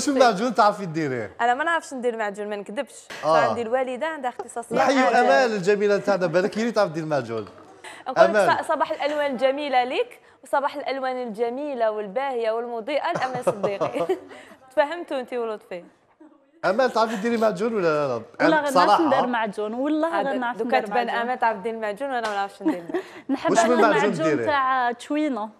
واش المعجون تعرفي ديريه؟ انا ما نعرفش ندير معجون ما نكذبش آه. عندي الوالده عندها اختصاصيه نحيو امال الجميله تاعنا بالك هي اللي تعرف دير معجون نقول صباح الالوان الجميله لك وصباح الالوان الجميله والباهيه والمضيئه لامال صديقي تفهمتوا انت ولطفي امال تعرفي ديري معجون ولا لا؟ والله غير ندير معجون والله غير نعرف ندير معجون دوكا تبان امال تعرف دير معجون وانا ما نعرفش ندير نحب المعجون تاع تشوينه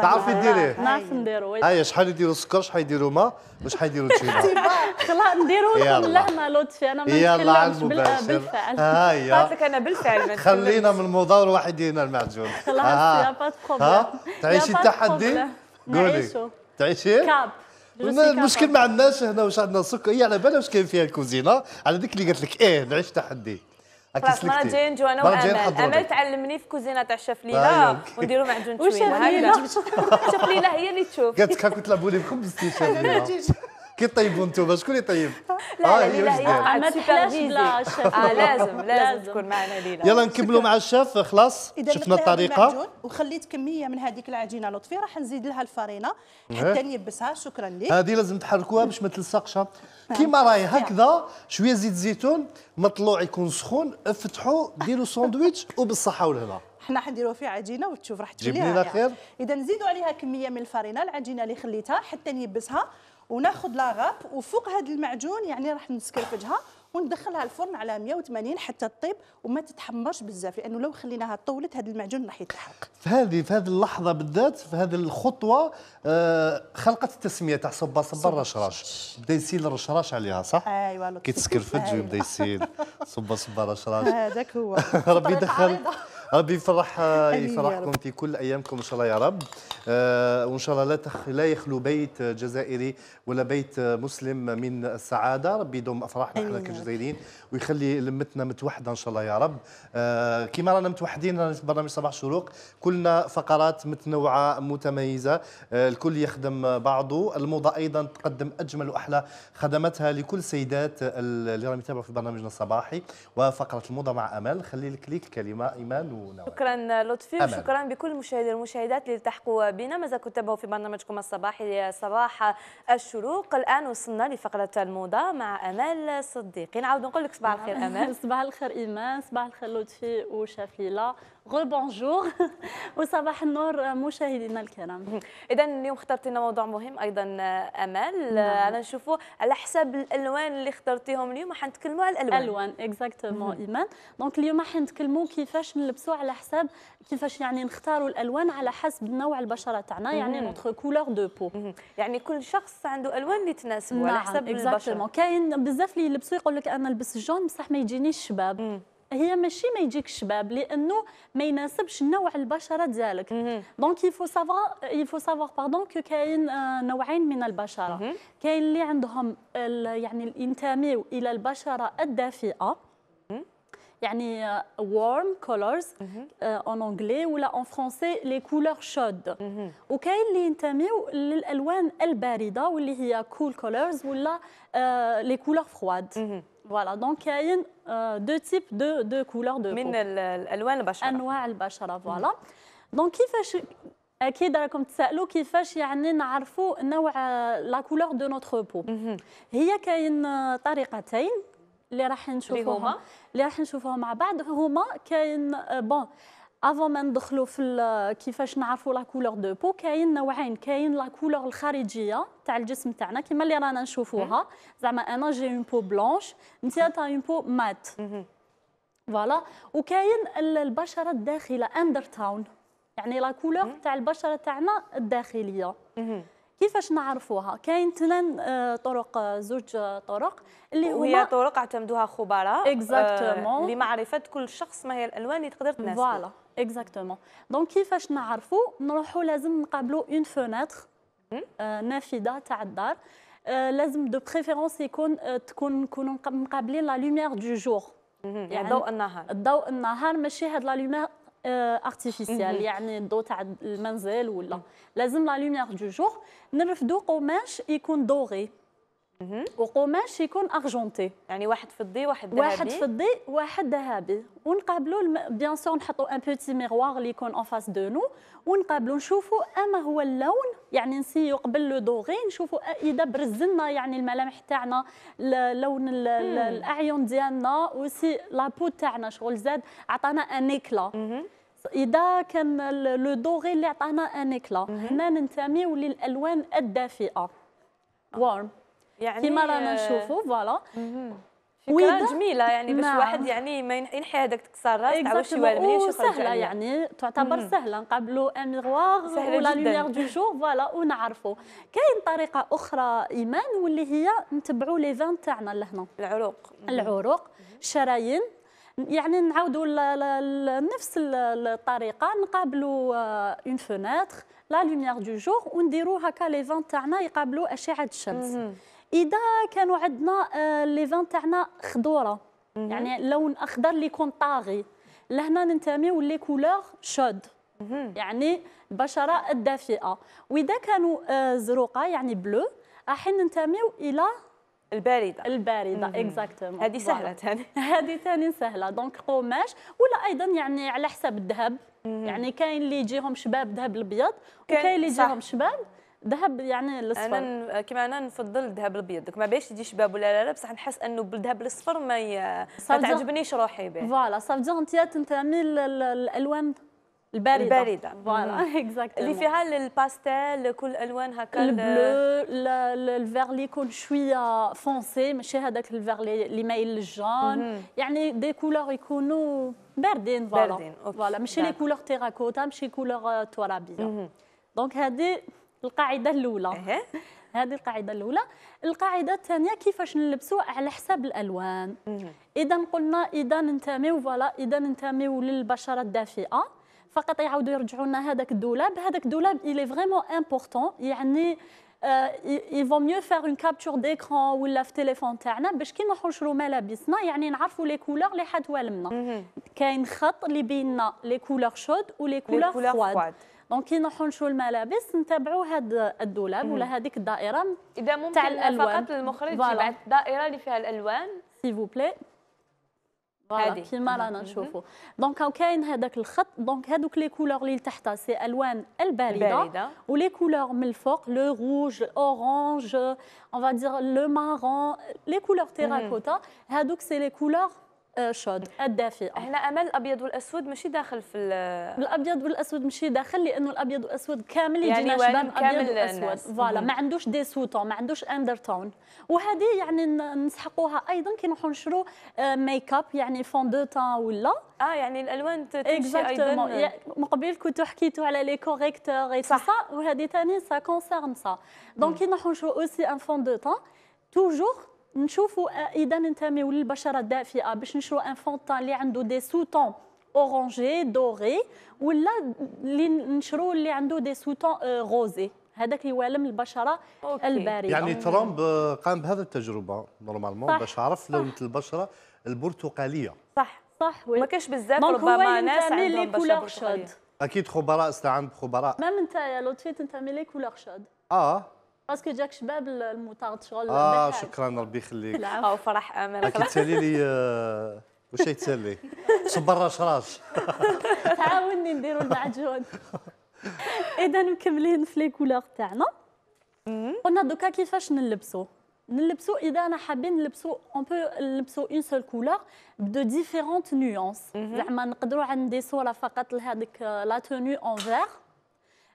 تعرفي ديريه نعرف نديرو اي شحال يديروا السكر شحال يديروا ما وشحال يديروا تشينا خلاص نديرو لكم لهمه لطفي انا ما يلا على المباشر ها هي قالت لك انا بالفعل خلينا من المضار يدير لنا المعجون خلاص آه. يا با بروبليم تعيشي التحدي قولي تعيشي كاب المشكل ما عندناش هنا واش عندنا السكر هي على بالها واش كاين فيها الكوزينه على ذيك اللي قالت لك ايه نعيش تحدي خلاص مرة جاي نجو انا وامل امل تعلمني في كوزينه تاع الشيف ليلى ونديروا معجون تشويله هكذا الشيف ليلى هي اللي تشوف قالت لك كنت لابولي بكم بستي شيف ليلى كي طيبوا انتم شكون اللي طيب؟ لا آه، لا لا ما تحلاش بلا اه لازم لازم تكون معنا ليلى يلا نكملوا مع الشيف خلاص شفنا الطريقه وخليت كميه من هذيك العجينه لطفي راح نزيد لها الفرينه إيه. حتى نيبسها شكرا لك هذه لازم تحركوها باش ما تلصقش نعم. كيما راهي هكذا شويه زيت زيتون مطلوع يكون سخون افتحوا ديروا ساندويتش وبالصحه والهنا حنا حنديروا فيه عجينه وتشوف راح تجي اذا نزيدوا عليها كميه من الفرينه العجينه اللي خليتها حتى نيبسها وناخذ لا غاب وفوق هذا المعجون يعني راح نسكرفجها وندخلها الفرن على 180 حتى تطيب وما تتحمرش بزاف لانه لو خليناها طولت هذا المعجون راح يتحرق في هذه في هذه اللحظه بالذات في هذه الخطوه آه خلقت التسميه تاع صبا صبا الرشراش بدا يسيل الرشراش عليها صح ايوا كي تسكرفج ويبدا أيوة. يسيل صبا صبا الرشراش هذاك هو ربي دخل ربي يفرح آه، يفرحكم في كل ايامكم ان شاء الله يا رب آه، وان شاء الله لا تخ... لا يخلو بيت جزائري ولا بيت مسلم من السعاده ربي يدوم افراحنا احنا كجزائريين ويخلي لمتنا متوحده ان شاء الله يا رب آه، كما رانا متوحدين رانا في برنامج صباح شروق كلنا فقرات متنوعه متميزه الكل يخدم بعضه الموضه ايضا تقدم اجمل واحلى خدماتها لكل سيدات اللي راهم يتابعوا في برنامجنا الصباحي وفقره الموضه مع امل خلي لك ليك كلمه ايمان يعملون شكرا لطفي وشكرا بكل المشاهدين والمشاهدات اللي التحقوا بنا ماذا زال في برنامجكم الصباحي صباح الشروق الان وصلنا لفقره الموضه مع امال صديقي نعاود نقول لك صباح الخير امال صباح الخير ايمان صباح الخير لطفي وشفيله غو بونجور وصباح النور مشاهدينا الكرام اذا اليوم اخترت لنا موضوع مهم ايضا امال نعم. انا نشوفوا على حساب الالوان اللي اخترتيهم اليوم حنتكلموا على الالوان الالوان اكزاكتومون ايمان دونك اليوم حنتكلموا كيفاش نلبسوا نقيسوا على حساب كيفاش يعني نختاروا الالوان على حسب نوع البشره تاعنا يعني نوتخ كولور دو بو يعني كل شخص عنده الوان اللي تناسبه على نعم، حسب البشره كاين بزاف اللي يلبسوا يقول لك انا نلبس الجون بصح ما يجينيش الشباب هي ماشي ما يجيك شباب لانه ما يناسبش نوع البشره ديالك دونك يفو سافوا يفو سافوار باردون كو كاين آه، نوعين من البشره كاين اللي عندهم يعني ينتميو الى البشره الدافئه يعني euh, warm colors اون انجلي ولا اون فرونسي لي كولور شود وكاين اللي ينتميو للالوان البارده واللي هي كول cool كولرز ولا لي كولور فرواد فوالا دونك كاين دو تيب دو دو كولور دو من الالوان البشره انواع البشره فوالا دونك كيفاش اكيد راكم تسالوا كيفاش يعني نعرفوا نوع لا كولور دو نوتر بو هي كاين آه, طريقتين اللي راح نشوفوهم اللي راح نشوفوهم مع بعض هما كاين بون افون ما ندخلوا في كيفاش نعرفوا لا كولور دو بو كاين نوعين كاين لا كولور الخارجيه تاع الجسم تاعنا كيما اللي رانا نشوفوها زعما انا جي اون بو بلونش انت تاع اون بو مات فوالا وكاين البشره الداخله اندر تاون يعني لا كولور تاع البشره تاعنا الداخليه كيفاش نعرفوها كاين ثلاث آه، طرق آه، زوج آه، طرق اللي وهي طرق اعتمدوها خبراء اكزاكتومون لمعرفه كل شخص ما هي الالوان اللي تقدر تناسبه فوالا اكزاكتومون دونك كيفاش نعرفوا نروحوا لازم نقابلوا اون فونيتر نافذه تاع الدار لازم دو بريفيرونس يكون تكون نكونوا مقابلين لا لوميير دو جور يعني, يعني ضوء النهار ضوء النهار ماشي هاد لا لوميير ارتيفيسيال euh, mhm. يعني الضوء تاع المنزل ولا mhm. لازم لا لوميير دو جور نرفدو قماش يكون دوغي وقماش يكون ارجونتي يعني واحد فضي واحد ذهبي واحد فضي واحد ذهبي ونقابلوا بيان سور نحطوا ان بوتي ميغوار اللي يكون اون فاس دو نو ونقابلوا نشوفوا اما هو اللون يعني نسيو قبل لو دوغي نشوفوا اذا برزلنا يعني الملامح تاعنا لون الاعين ديالنا وسي لابو تاعنا شغل زاد عطانا ان ايكلا اذا كان لو دوغي اللي عطانا ان ايكلا هنا ننتميو للالوان الدافئه وارم يعني كيما رانا نشوفوا فوالا فكره جميله يعني باش نعم. واحد يعني ما ينحي هذاك تكسر راس تعاود شي والو منين سهله يعني تعتبر سهله نقابلوا ان ميغواغ ولا لوميير دو جور فوالا ونعرفوا كاين طريقه اخرى ايمان واللي هي نتبعوا لي فان تاعنا لهنا العروق العروق الشرايين يعني نعاودوا نفس الطريقه نقابلوا اون فونيتر لا لوميير دو جور ونديروا هكا لي فان تاعنا يقابلوا اشعه الشمس اذا كانوا عندنا آه، لي فان تاعنا خضوره يعني لون اخضر اللي يكون طاغي لهنا ننتميو لي كولور شود يعني البشره الدافئه واذا كانوا آه، زروقه يعني بلو راح ننتميو الى البارده البارده اكزاكتومون هذه سهله ثاني هذه ثاني سهله دونك قماش ولا ايضا يعني على حسب الذهب يعني كاين اللي يجيهم شباب ذهب الابيض وكاين اللي يجيهم شباب ذهب يعني الاصفر انا كما انا نفضل الذهب الابيض دوك ما باش يجي شباب ولا لا لا بصح نحس انه بالذهب الاصفر ما, ي... ما تعجبنيش روحي به فوالا صافي انت تنتمي للالوان البارده البارده فوالا اكزاكتلي اللي فيها الباستيل كل الوان هكا البلو الفيغ اللي يكون شويه فونسي ماشي هذاك الفيغ اللي مايل للجون يعني دي كولور يكونوا باردين فوالا فوالا ماشي لي كولور تيراكوتا ماشي كولور ترابيه دونك هذه القاعده الاولى إيه. هذه القاعده الاولى القاعده الثانيه كيفاش نلبسوا على حساب الالوان اذا قلنا اذا ننتميو فوالا اذا ننتميو للبشره الدافئه فقط يعاودوا يرجعوا لنا هذاك الدولاب هذاك الدولاب الي فريمون إمبوغتون يعني فو ميو فار اون كابتور ديكرون ولا في التليفون تاعنا باش كي نشرو ملابسنا يعني نعرفوا لي كولور اللي حتوالمنا كاين خط اللي بيننا لي كولور شود ولي كولور فواد دونك كي نروحوا نشرو الملابس نتابعوا هذا الدولاب ولا هذيك الدائره اذا ممكن فقط للمخرج يبعث الدائره اللي فيها الالوان سيفو بلي هذه كيما رانا نشوفوا دونك هاو كاين هذاك الخط دونك هذوك لي كولور اللي لتحتها سي الوان البارده, الباردة. ولي كولور من الفوق لو روج اورانج اون دير لو مارون لي كولور تيراكوتا هذوك سي لي كولور شود الدافئه هنا امل الابيض والاسود ماشي داخل في الابيض والاسود ماشي داخل لانه الابيض والاسود كامل يعني يجينا يعني شباب ابيض واسود فوالا ما عندوش دي سوتون ما عندوش اندر تون وهذه يعني نسحقوها ايضا كي نروحوا نشرو ميك آه، اب يعني فون دو تان ولا اه يعني الالوان تمشي ايضا مقبل كنتو حكيتو على لي كوريكتور صح وهذه ثاني سا كونسيرن سا دونك كي نروحوا نشرو اوسي ان فون دو تان توجور نشوفوا آه، اذا ننتميو للبشره الدافئه باش نشرو ان فونطان اللي عنده دي سوتون اورانجي دوري ولا اللي نشرو اللي عنده دي سوتون غوزي هذاك يوالم البشره البارده يعني ترامب آه، قام بهذا التجربه نورمالمون باش عرف لونه البشره البرتقاليه صح صح وي. ما كاش بزاف ربما ناس عندهم بشره برتقاليه اكيد خبراء استعان بخبراء مام انت يا لطفي تنتمي لي كولور شاد اه باسكو جاك شباب المطارد شغل اه شكرا ربي يخليك او فرح امل راكي تسالي لي آه، واش يتسالي صبر راش راش عاوني نديرو المعجون اذا مكملين في لي كولور تاعنا قلنا دوكا كيفاش نلبسو نلبسو اذا انا حابين نلبسو اون بو نلبسو اون سول كولور بدو ديفيرونت نيونس زعما نقدروا عندي صوره فقط لهذيك لا توني اون فيغ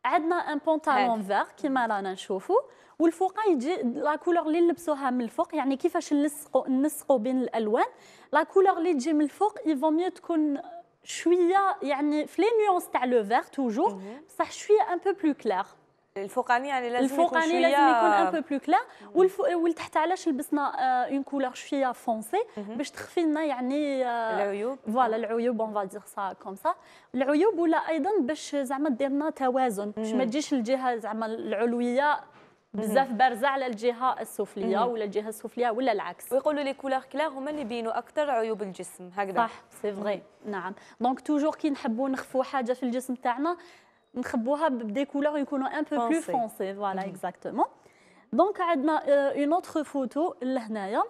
عندنا ان بونطالون فيغ كيما رانا نشوفو والفوق يجي لا كولور اللي نلبسوها من الفوق يعني كيفاش نلصقوا نلصقوا بين الالوان لا كولور اللي تجي من الفوق يفو ميو تكون شويه يعني في لي نيونس تاع لو فير توجور بصح شويه ان بو بلو كلير الفوقاني يعني لازم الفوقاني يكون شويه لازم يكون ان بو بلو كلا والف... والتحت علاش لبسنا اون آه، كولور شويه فونسي باش تخفي لنا يعني آه، العيوب فوالا العيوب اون فادير سا كوم سا العيوب ولا ايضا باش زعما دير لنا توازن باش ما تجيش الجهه زعما العلويه بزاف بارزه على الجهه السفليه ولا الجهه السفليه ولا العكس ويقولوا لي كولور كلا هما اللي بينوا اكثر عيوب الجسم هكذا صح سي فغي نعم دونك توجور كي نحبوا نخفوا حاجه في الجسم تاعنا نخبوها بدي كولور يكونوا ان بو بلو فونسي فوالا اكزاكتومون دونك عندنا اون اوتر فوتو لهنايا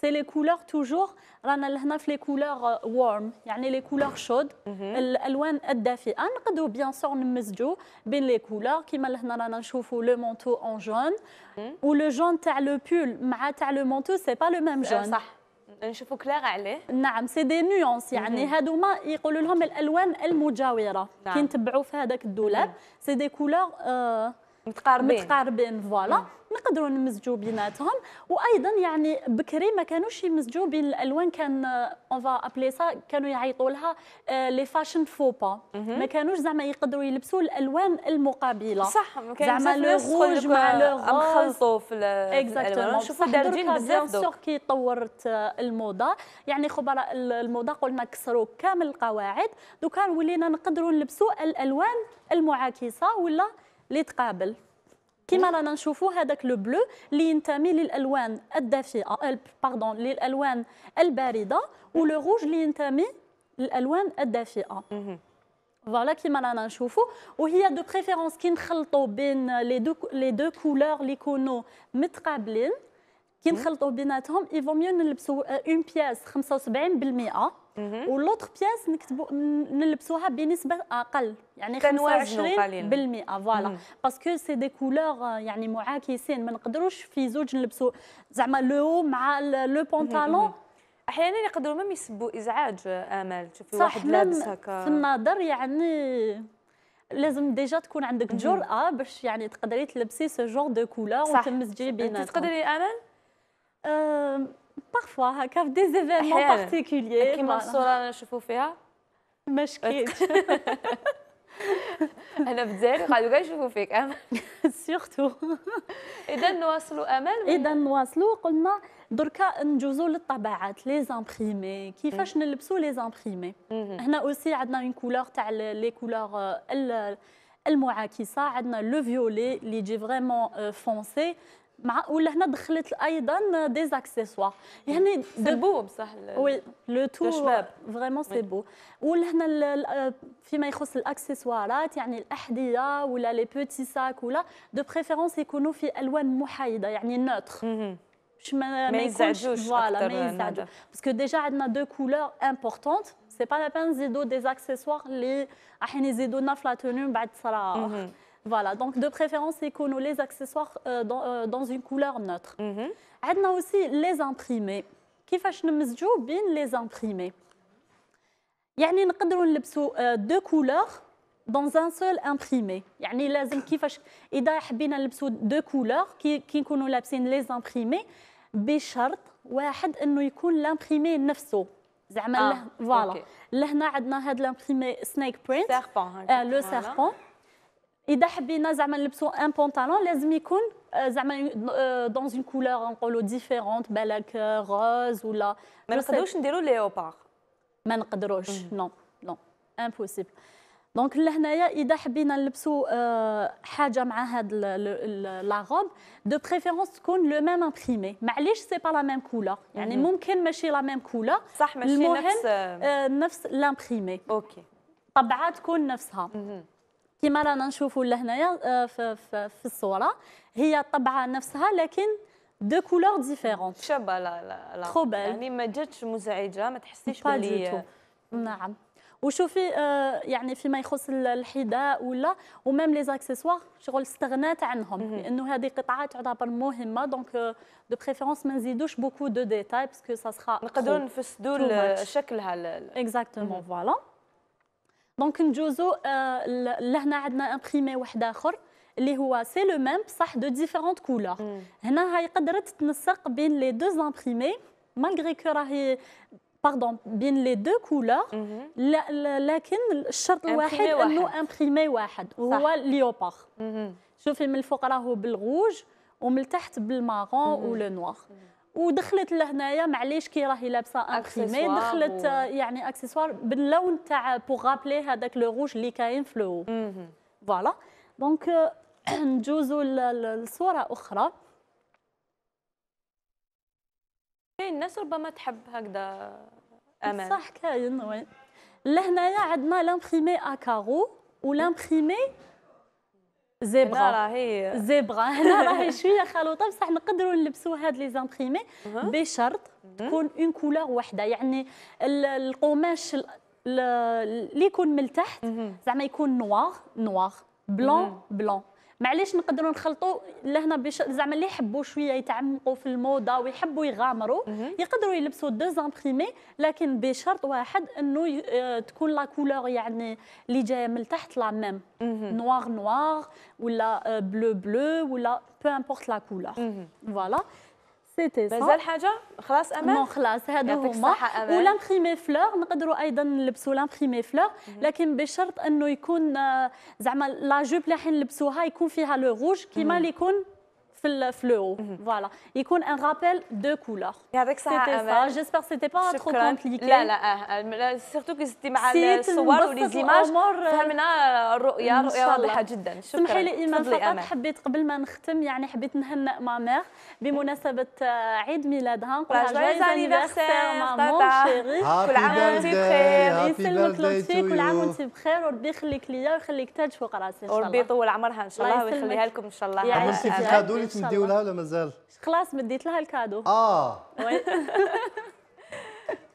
سي لي كولور توجور رانا لهنا في لي كولور وارم يعني لي كولور شود الالوان الدافئه نقدروا بيان سور نمزجوا بين لي كولور كيما لهنا رانا نشوفوا لو مونتو اون جون لو جون تاع لو بول مع تاع لو مونتو سي با لو ميم جون صح نشوفوا كلاغ عليه نعم سي دي نيونس يعني mhm. هادوما يقولوا لهم الالوان المجاوره نعم. كي نتبعوا في هذاك الدولاب سي دي كولور آه متقاربين متقاربين فوالا نقدروا نمزجوا بيناتهم وايضا يعني بكري ما كانوش يمزجوا بين الالوان كان اون فا ابلي سا كانوا يعيطوا لها لي فاشن فوبا ما كانوش زعما يقدروا يلبسوا الالوان المقابله صح زعما لو روج مع لو مخلطوا في الالوان شوفوا دارجين بزاف دوك كي طورت آه، الموضه يعني خبراء الموضه قلنا كسروا كامل القواعد دوكا ولينا نقدروا نلبسوا الالوان المعاكسه ولا اللي تقابل كما رانا نشوفوا هذاك لو بلو اللي ينتمي للالوان الدافئه باردون آه، للالوان البارده ولو روج اللي ينتمي للالوان الدافئه فوالا كيما رانا نشوفوا وهي دو بريفيرونس كي نخلطوا بين لي دو لي دو كولور اللي يكونوا متقابلين كي نخلطوا بيناتهم ايفو ميو نلبسوا اون بياس 75% واللوتر بياس نكتبوا نلبسوها بنسبه اقل يعني 25% فوالا باسكو سي دي كولور يعني معاكسين ما نقدروش في زوج نلبسوا زعما لو مع لو بونطالون احيانا يقدروا ميم يسبوا ازعاج آه، امال تشوفي واحد لابس هكا في النظر يعني لازم ديجا تكون عندك جرأه باش يعني تقدري تلبسي سو جور دو كولور وتمزجي بيناتهم تقدري امل أه parfois avec des événements particuliers بارتيكولير كيما الصوره رانا نشوفوا فيها ما شكيتش انا في الجزائر قالوا كاع يشوفوا فيك انا سورتو اذا نواصلوا امل اذا نواصلوا قلنا دركا نجوزوا للطباعات لي زامبريمي كيفاش نلبسوا لي زامبريمي هنا اوسي عندنا اون كولور تاع لي كولور المعاكسه عندنا لو فيولي اللي يجي فريمون فونسي مع لهنا دخلت ايضا دي اكسسوار يعني سي بو بصح وي لو تو فريمون سي بو ولهنا فيما يخص الاكسسوارات يعني الاحذيه ولا لي بوتي ساك ولا دو بريفيرونس يكونوا في الوان محايده يعني نوتر باش ما يزعجوش فوالا ما يزعجوش باسكو ديجا عندنا دو كولور امبورطونت سي با لا بان نزيدو دي اكسسوار اللي راح نزيدو لنا في لا تونو من بعد صراحه Voilà donc de préférence a les accessoires euh, euh, dans une couleur neutre. Mhm. On a aussi les imprimés. Comment on mélange bien les imprimés يعني نقدروا نلبسوا deux couleurs dans un seul imprimé. يعني لازم كيفاش إذا حبينا نلبسوا deux couleurs qui qui كنكونوا les imprimés, b' شرط واحد انه l'imprimé نفسه. زعما ah, voilà. لهنا عندنا هذا l'imprimé snake print. Euh, le serpent. اذا حبينا زعما نلبسوا ان بونطالون لازم يكون آه، زعما دون اون كولور نقولوا ديفيرونت بالك غوز آه، ولا ما نقدروش نديروا ليوبار ما نقدروش نو نو امبوسيبل دونك لهنايا اذا حبينا نلبسوا آه، حاجه مع هاد لا روب دو بريفيرونس تكون لو ميم امبريمي معليش سي با لا ميم كولور يعني ممكن ماشي لا ميم كولور صح ماشي نفس نفس لامبريمي اوكي طبعه تكون نفسها كما رانا نشوفوا لهنايا في, آه، في, في الصوره هي الطبعه نفسها لكن دو كولور ديفيرون شابه لا لا لا يعني ما جاتش مزعجه ما تحسيش باللي نعم وشوفي آه، يعني فيما يخص الحذاء ولا ومام لي زاكسيسوار شغل استغنات عنهم لانه هذه قطعه تعتبر مهمه دونك دو بريفيرونس ما نزيدوش بوكو دو ديتاي باسكو سا سخا نقدروا نفسدوا شكلها اكزاكتومون فوالا دونك ندوزو لهنا عندنا امبريمي واحد اخر اللي هو سي لو ميم بصح دو ديفيرونت كولور هنا هاي قدرت تنسق بين لي دو امبريمي مالغري كو راهي باردون بين لي دو كولور لكن الشرط الواحد انه امبريمي واحد وهو ليوبار شوفي من الفوق راهو بالغوج ومن تحت بالمارون ولو نوار ودخلت لهنايا معليش كي راهي لابسه امبريمي دخلت و... يعني اكسسوار باللون تاع بوغ رابلي هذاك لو روج اللي كاين في لو فوالا دونك نجوزوا للصوره اخرى كاين الناس ربما تحب هكذا امان صح كاين وين لهنايا عندنا لامبريمي اكارو ولامبريمي زبره راهي زبره هنا راهي شويه خلوطه طيب بصح نقدروا نلبسوا هاد لي زامبريمي بشرط تكون اون كولور واحده يعني القماش اللي يكون من تحت زعما يكون نوار نوار بلون بلون معليش نقدروا نخلطوا لهنا زعما اللي يحبوا شويه يتعمقوا في الموضه ويحبوا يغامروا يقدروا يلبسوا دو زامبريمي لكن بشرط واحد انه آه، تكون لا كولور يعني اللي جايه من تحت لا ميم نوار نوار ولا بلو آه، بلو ولا بو امبورت لا كولور فوالا سيتي صح مازال حاجه خلاص امان نو خلاص هادو هما ولامبريمي فلور نقدروا ايضا نلبسوا لامبريمي فلور لكن بشرط انه يكون آه، زعما لا جوب اللي حنلبسوها يكون فيها لو روج كيما اللي يكون في في فوالا يكون ان رابيل دو كولور يعطيك الصحه امال جيسبر سيتي با ترو كومبليكي لا لا سيرتو كي زدتي مع الصور وليزيماج فهمنا الرؤيه رؤيه واضحه جدا شكرا سمحي لي ايمان فقط حبيت قبل ما نختم يعني حبيت نهنئ ما ميغ بمناسبه آه، عيد ميلادها لها جويز انيفيرسير مامون شيري كل عام وانت بخير يسلمك لطفي كل عام وانت بخير وربي يخليك ليا ويخليك تاج فوق راسي ان شاء الله وربي يطول عمرها ان شاء الله ويخليها لكم ان شاء الله يعني وانت مديو لها ولا مازال؟ خلاص مديت لها الكادو اه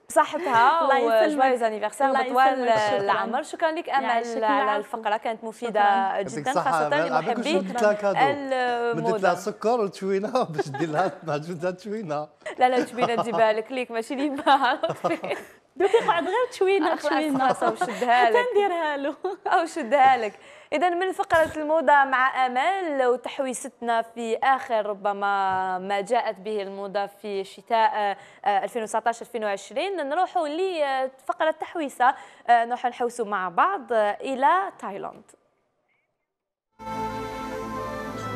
بصحتها وجوايز انيفيرسير وطوال العمر شكرا لك امل يعني على الفقره كانت مفيده جدا خاصه لمحبي مديت لها السكر وتشوينه باش دير لها معجون تاع تشوينه لا لا تشوينه تجيبها لك ليك ماشي لي دوك يقعد غير تشوينه آه، تشوينه خلاص او شدها لك نديرها له او شدها لك اذا من فقره الموضه مع امل وتحويستنا في اخر ربما ما جاءت به الموضه في شتاء 2019 آه، 2020 نروحوا لفقره تحويسه آه، نروحوا نحوسوا مع بعض الى تايلاند